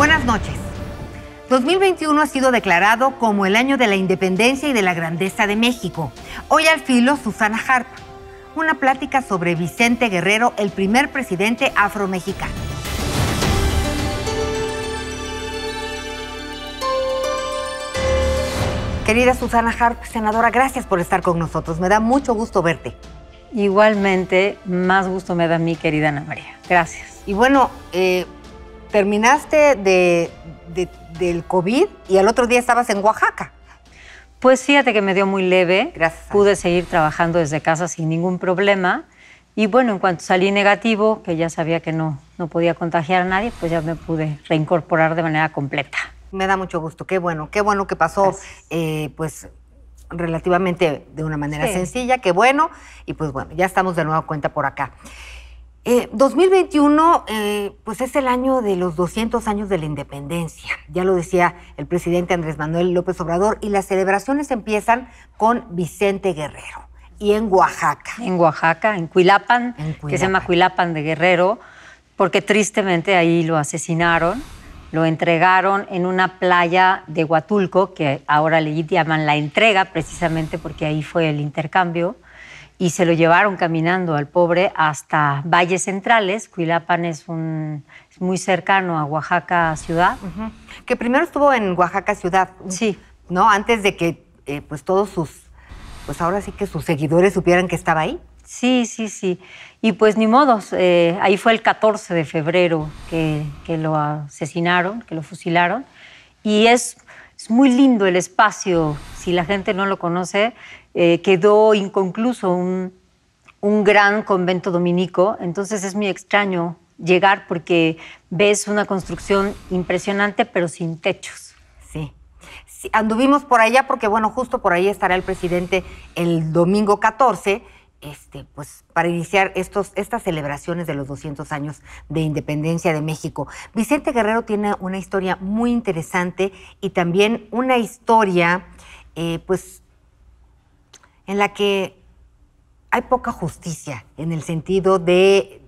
Buenas noches. 2021 ha sido declarado como el año de la independencia y de la grandeza de México. Hoy al filo Susana Harp, una plática sobre Vicente Guerrero, el primer presidente afromexicano. Querida Susana Harp, senadora, gracias por estar con nosotros. Me da mucho gusto verte. Igualmente, más gusto me da a mí, querida Ana María. Gracias. Y bueno, eh, terminaste del COVID y al otro día estabas en Oaxaca. Pues fíjate que me dio muy leve. Gracias. Pude seguir trabajando desde casa sin ningún problema. Y bueno, en cuanto salí negativo, que ya sabía que no, no podía contagiar a nadie, pues ya me pude reincorporar de manera completa. Me da mucho gusto, qué bueno, qué bueno que pasó, eh, pues relativamente de una manera sencilla, qué bueno, y pues bueno, ya estamos de nuevo cuenta por acá. 2021, eh, eh, pues es el año de los 200 años de la independencia. Ya lo decía el presidente Andrés Manuel López Obrador, y las celebraciones empiezan con Vicente Guerrero. Y en Oaxaca. En Oaxaca, en Cuilapan, que se llama Cuilapan de Guerrero, porque tristemente ahí lo asesinaron. Lo entregaron en una playa de Huatulco, que ahora le llaman la entrega, precisamente porque ahí fue el intercambio y se lo llevaron caminando al pobre hasta Valles Centrales. Cuilapan es, un, muy cercano a Oaxaca Ciudad. Que primero estuvo en Oaxaca Ciudad. Sí. ¿No? Antes de que eh, pues todos sus, pues ahora sí que sus seguidores supieran que estaba ahí. Sí, sí, sí. Y pues ni modos, eh, ahí fue el 14 de febrero que, que, lo asesinaron, que lo fusilaron. Y es, es muy lindo el espacio, si la gente no lo conoce, eh, quedó inconcluso un, gran convento dominico, entonces es muy extraño llegar porque ves una construcción impresionante pero sin techos. Sí. anduvimos por allá porque, bueno, justo por ahí estará el presidente el domingo 14. Este, pues para iniciar estos, estas celebraciones de los 200 años de independencia de México. Vicente Guerrero tiene una historia muy interesante y también una historia, eh, pues en la que hay poca justicia en el sentido de,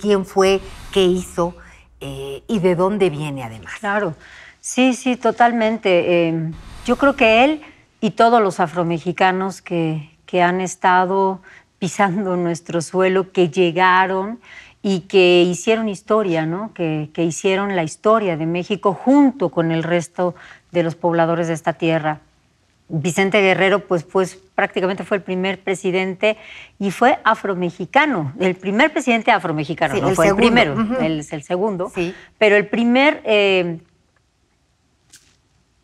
quién fue, qué hizo eh, y de dónde viene además. Claro, sí, sí, totalmente. Em, yo creo que él y todos los afromexicanos que, que han estado pisando nuestro suelo, que llegaron y que hicieron historia, ¿no? que, que hicieron la historia de México junto con el resto de los pobladores de esta tierra. Vicente Guerrero, pues, pues prácticamente fue el primer presidente y fue afromexicano, el primer presidente afromexicano, no fue el primero, él es el segundo, sí. pero el primer, eh,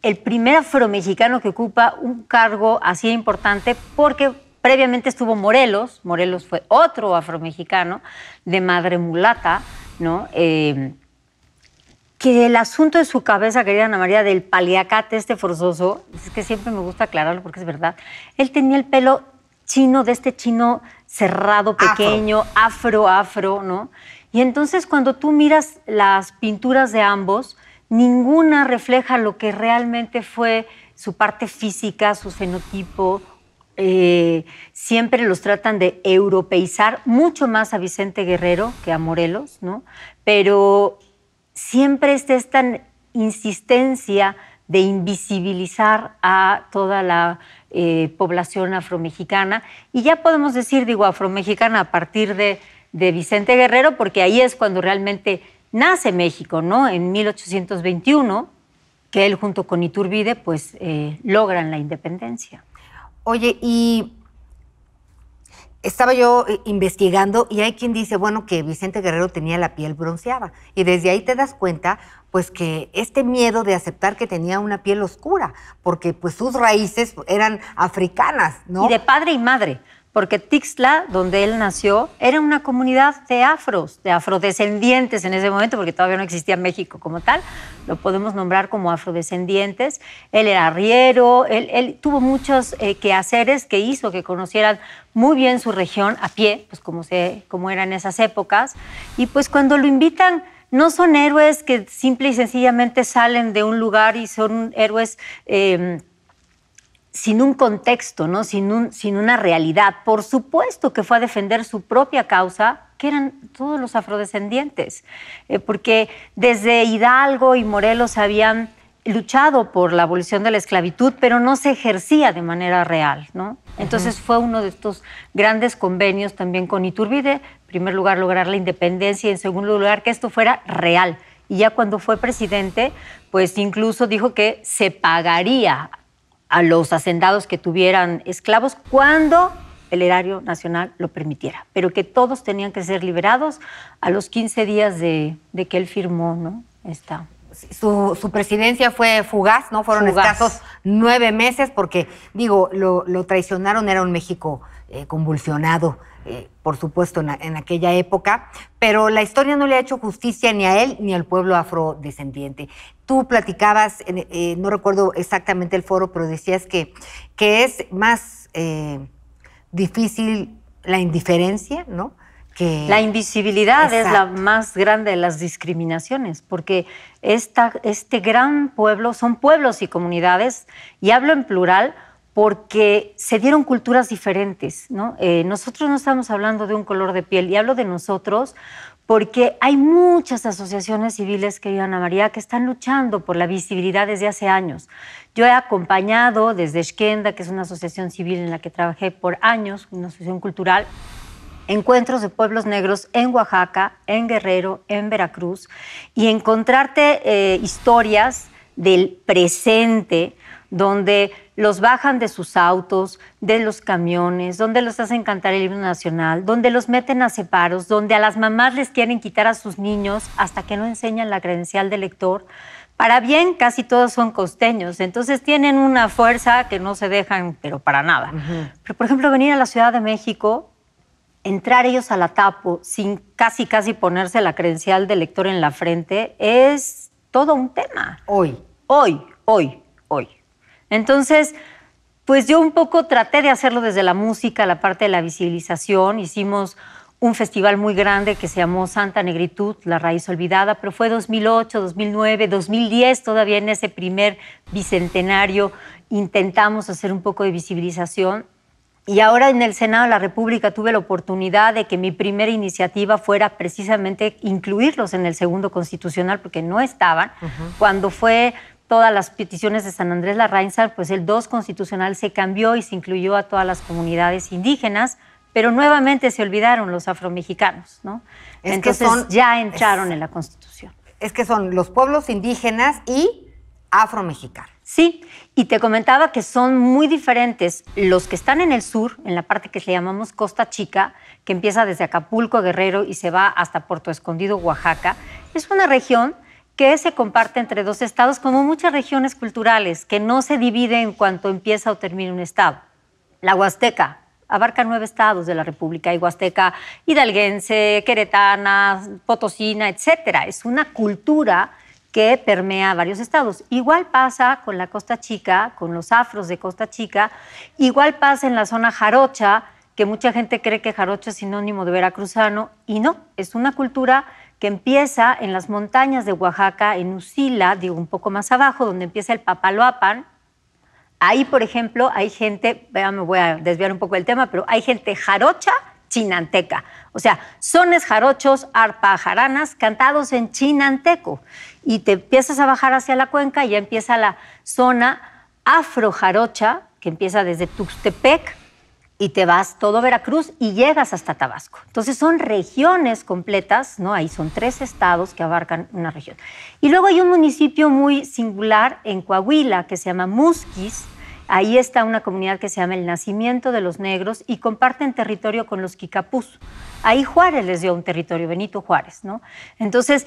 el primer afromexicano que ocupa un cargo así importante porque previamente estuvo Morelos, Morelos fue otro afromexicano de madre mulata, ¿no? Eh, que el asunto de su cabeza, querida Ana María, del paliacate este forzoso, es que siempre me gusta aclararlo porque es verdad, él tenía el pelo chino, de este chino cerrado, pequeño, afro, afro, ¿no? Y entonces cuando tú miras las pinturas de ambos, ninguna refleja lo que realmente fue su parte física, su fenotipo. Eh, siempre los tratan de europeizar mucho más a Vicente Guerrero que a Morelos, ¿no? Pero siempre está esta insistencia de invisibilizar a toda la eh, población afromexicana. Y ya podemos decir, digo, afromexicana a partir de, Vicente Guerrero, porque ahí es cuando realmente nace México, ¿no? En 1821, que él junto con Iturbide, pues eh, logran la independencia. Oye, y estaba yo eh, investigando y hay quien dice, bueno, que Vicente Guerrero tenía la piel bronceada. Y desde ahí te das cuenta, pues, que este miedo de aceptar que tenía una piel oscura, porque pues sus raíces eran africanas, ¿no? Y de padre y madre porque Tixla, donde él nació, era una comunidad de afros, de afrodescendientes en ese momento, porque todavía no existía México como tal, lo podemos nombrar como afrodescendientes. Él era arriero, él, tuvo muchos eh, quehaceres que hizo que conocieran muy bien su región a pie, pues como, se, como eran esas épocas. Y pues cuando lo invitan no son héroes que simple y sencillamente salen de un lugar y son héroes em, sin un contexto, ¿no? sin, sin una realidad. Por supuesto que fue a defender su propia causa, que eran todos los afrodescendientes, eh, porque desde Hidalgo y Morelos habían luchado por la abolición de la esclavitud, pero no se ejercía de manera real. ¿no? Entonces fue uno de estos grandes convenios también con Iturbide, en primer lugar lograr la independencia y en segundo lugar que esto fuera real. Y ya cuando fue presidente, pues incluso dijo que se pagaría a los hacendados que tuvieran esclavos cuando el erario nacional lo permitiera, pero que todos tenían que ser liberados a los 15 días de, que él firmó ¿no? esta, su, presidencia fue fugaz, ¿no? Fueron escasos nueve meses porque, digo, lo, traicionaron, era un México eh, convulsionado, eh, por supuesto, en, aquella época, pero la historia no le ha hecho justicia ni a él ni al pueblo afrodescendiente. Tú platicabas, eh, no recuerdo exactamente el foro, pero decías que, que es más eh, difícil la indiferencia, ¿no? Que... La invisibilidad es la más grande de las discriminaciones, porque esta, este gran pueblo, son pueblos y comunidades, y hablo en plural, porque se dieron culturas diferentes. ¿no? Eh, nosotros no estamos hablando de un color de piel, y hablo de nosotros porque hay muchas asociaciones civiles, querida Ana María, que están luchando por la visibilidad desde hace años. Yo he acompañado desde Esquenda, que es una asociación civil en la que trabajé por años, una asociación cultural, encuentros de pueblos negros en Oaxaca, en Guerrero, en Veracruz, y encontrarte eh, historias del presente, donde los bajan de sus autos, de los camiones, donde los hacen cantar el himno nacional, donde los meten a separos, donde a las mamás les quieren quitar a sus niños hasta que no enseñan la credencial de lector. Para bien, casi todos son costeños, entonces tienen una fuerza que no se dejan, pero para nada. Pero, por ejemplo, venir a la Ciudad de México, entrar ellos a la tapo sin casi, casi ponerse la credencial de lector en la frente, es todo un tema. Hoy. Hoy, hoy, hoy. Entonces, pues yo un poco traté de hacerlo desde la música, la parte de la visibilización, hicimos un festival muy grande que se llamó Santa Negritud, La Raíz Olvidada, pero fue 2008, 2009, 2010, todavía en ese primer bicentenario intentamos hacer un poco de visibilización. Y ahora en el Senado de la República tuve la oportunidad de que mi primera iniciativa fuera precisamente incluirlos en el segundo constitucional, porque no estaban, cuando fue todas las peticiones de San Andrés Larrainzar, pues el 2 constitucional se cambió y se incluyó a todas las comunidades indígenas, pero nuevamente se olvidaron los afromexicanos, ¿no? Entonces ya entraron en la Constitución. Es que son los pueblos indígenas y afromexicanos. Sí, y te comentaba que son muy diferentes los que están en el sur, en la parte que le llamamos Costa Chica, que empieza desde Acapulco, Guerrero y se va hasta Puerto Escondido, Oaxaca. Es una región que se comparte entre dos estados, como muchas regiones culturales, que no se divide en cuanto empieza o termina un estado. La Huasteca abarca nueve estados de la República, hidalguense, queretana, potosina, etc. Es una cultura que permea varios estados. Igual pasa con la Costa Chica, con los afros de Costa Chica, igual pasa en la zona jarocha, que mucha gente cree que jarocha es sinónimo de veracruzano, y no, es una cultura que empieza en las montañas de Oaxaca, en Usila, digo un poco más abajo, donde empieza el Papaloapan. Ahí, por ejemplo, hay gente, me voy a desviar un poco del tema, pero hay gente jarocha chinanteca. O sea, sones jarochos, arpajaranas, cantados en chinanteco. Y te empiezas a bajar hacia la cuenca y ya empieza la zona afrojarocha, que empieza desde Tuxtepec y te vas todo Veracruz y llegas hasta Tabasco. Entonces son regiones completas, ¿no? Ahí son tres estados que abarcan una región. Y luego hay un municipio muy singular en Coahuila que se llama Musquis. Ahí está una comunidad que se llama El Nacimiento de los Negros y comparten territorio con los Kikapús. Ahí Juárez les dio un territorio, Benito Juárez, ¿no? Entonces,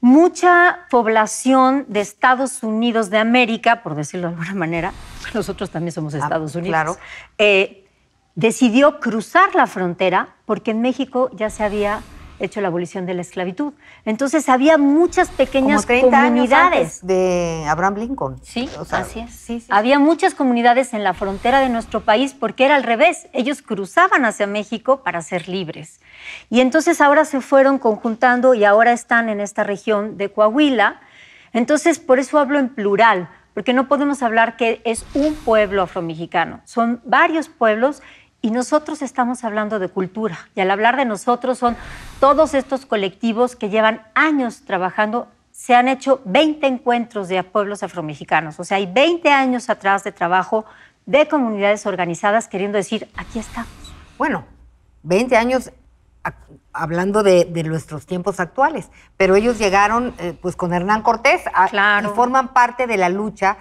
mucha población de Estados Unidos de América, por decirlo de alguna manera, nosotros también somos ah, Estados Unidos, claro. Eh, decidió cruzar la frontera porque en México ya se había hecho la abolición de la esclavitud. Entonces había muchas pequeñas comunidades. de Abraham Lincoln. Sí, había muchas comunidades en la frontera de nuestro país porque era al revés. Ellos cruzaban hacia México para ser libres. Y entonces ahora se fueron conjuntando y ahora están en esta región de Coahuila. Entonces por eso hablo en plural, porque no podemos hablar que es un pueblo afromexicano. Son varios pueblos y nosotros estamos hablando de cultura. Y al hablar de nosotros son todos estos colectivos que llevan años trabajando. Se han hecho 20 encuentros de pueblos afromexicanos. O sea, hay 20 años atrás de trabajo de comunidades organizadas queriendo decir, aquí estamos. Bueno, 20 años hablando de, nuestros tiempos actuales, pero ellos llegaron eh, pues con Hernán Cortés y forman parte de la lucha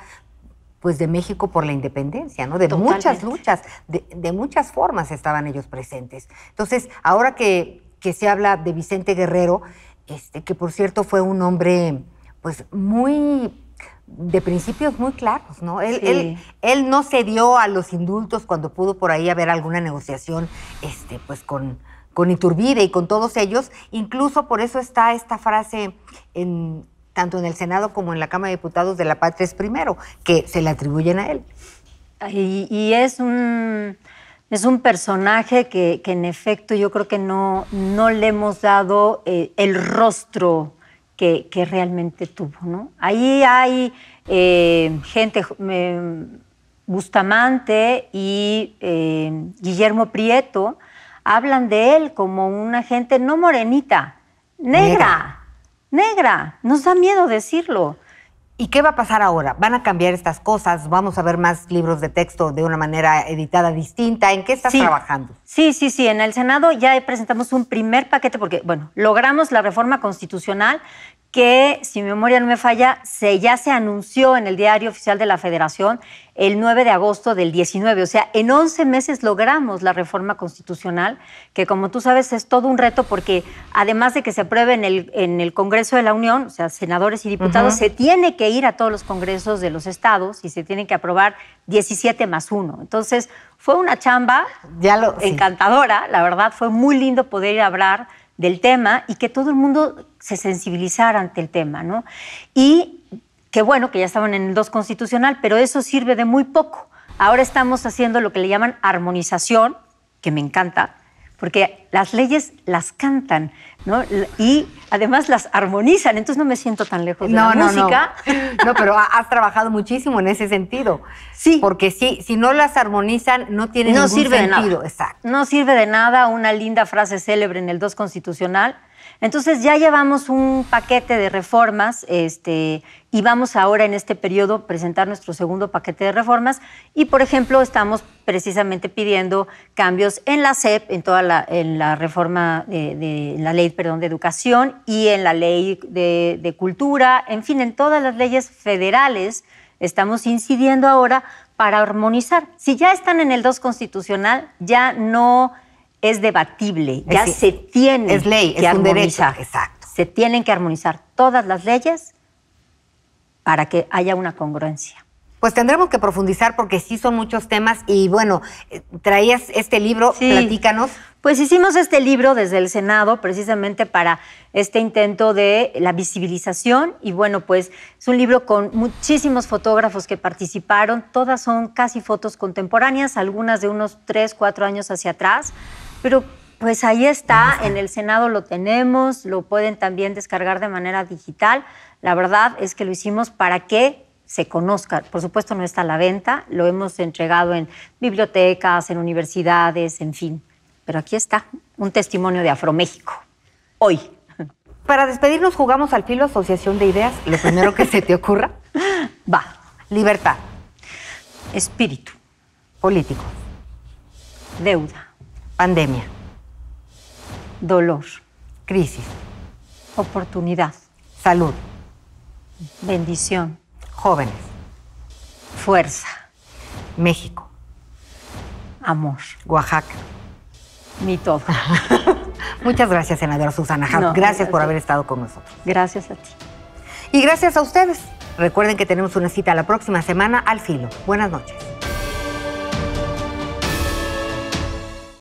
pues de México por la independencia, ¿no? De muchas luchas, de, muchas formas estaban ellos presentes. Entonces, ahora que, que se habla de Vicente Guerrero, este, que por cierto fue un hombre pues muy de principios muy claros, ¿no? Él, él, no cedió a los indultos cuando pudo por ahí haber alguna negociación, este, pues con, con Iturbide y con todos ellos. Incluso por eso está esta frase en, tanto en el Senado como en la Cámara de Diputados de la Patria es primero, que se le atribuyen a él. Y, es un es un personaje que, en efecto yo creo que no, no le hemos dado eh, el rostro que, realmente tuvo. ¿no? Ahí hay eh, gente, eh, Bustamante y Guillermo Prieto, hablan de él como una gente no morenita, negra nos da miedo decirlo. ¿Y qué va a pasar ahora? ¿Van a cambiar estas cosas? ¿Vamos a ver más libros de texto de una manera editada distinta? ¿En qué estás trabajando? Sí, sí, sí. En el Senado ya presentamos un primer paquete porque, bueno, logramos la reforma constitucional que, si mi memoria no me falla, se, ya se anunció en el diario oficial de la Federación el 9 de agosto del 19. O sea, en 11 meses logramos la reforma constitucional, que como tú sabes es todo un reto porque además de que se apruebe en el, en el Congreso de la Unión, o sea, senadores y diputados, se tiene que ir a todos los congresos de los estados y se tiene que aprobar 17 más 1. Entonces, fue una chamba ya lo, encantadora, la verdad, fue muy lindo poder ir a hablar del tema y que todo el mundo se sensibilizara ante el tema, ¿no? Y que bueno, que ya estaban en el 2 constitucional, pero eso sirve de muy poco. Ahora estamos haciendo lo que le llaman armonización, que me encanta, porque las leyes las cantan, ¿no? Y además las armonizan, entonces no me siento tan lejos de no, la música. No. pero has trabajado muchísimo en ese sentido. Sí. Porque sí, si no las armonizan, no tiene no sirve De nada. Exacto. No sirve de nada una linda frase célebre en el 2 Constitucional entonces ya llevamos un paquete de reformas este, y vamos ahora en este periodo a presentar nuestro segundo paquete de reformas y, por ejemplo, estamos precisamente pidiendo cambios en la SEP, en toda la, reforma de, la ley perdón, de educación y en la ley de, de cultura, en fin, en todas las leyes federales estamos incidiendo ahora para armonizar. Si ya están en el 2 constitucional, ya no es debatible, ya se tiene es ley, que es armonizar. Un Exacto. Se tienen que armonizar todas las leyes para que haya una congruencia. Pues tendremos que profundizar porque sí son muchos temas y bueno, eh, traías este libro, sí. platícanos. Pues hicimos este libro desde el Senado precisamente para este intento de la visibilización y bueno, pues es un libro con muchísimos fotógrafos que participaron, todas son casi fotos contemporáneas, algunas de unos 3, 4 años hacia atrás pero pues ahí está, en el Senado lo tenemos, lo pueden también descargar de manera digital. La verdad es que lo hicimos para que se conozca. Por supuesto no está a la venta, lo hemos entregado en bibliotecas, en universidades, en fin. Pero aquí está, un testimonio de Afroméxico, hoy. Para despedirnos jugamos al filo asociación de ideas, lo primero que se te ocurra. Va. Libertad. Espíritu. Político. Deuda. Pandemia. Dolor. Crisis. Oportunidad. Salud. Bendición. Jóvenes. Fuerza. México. Amor. Oaxaca. Mi todo. Muchas gracias, senadora Susana Hart. gracias por haber estado con nosotros. Gracias a ti. Y gracias a ustedes. Recuerden que tenemos una cita la próxima semana al filo. Buenas noches.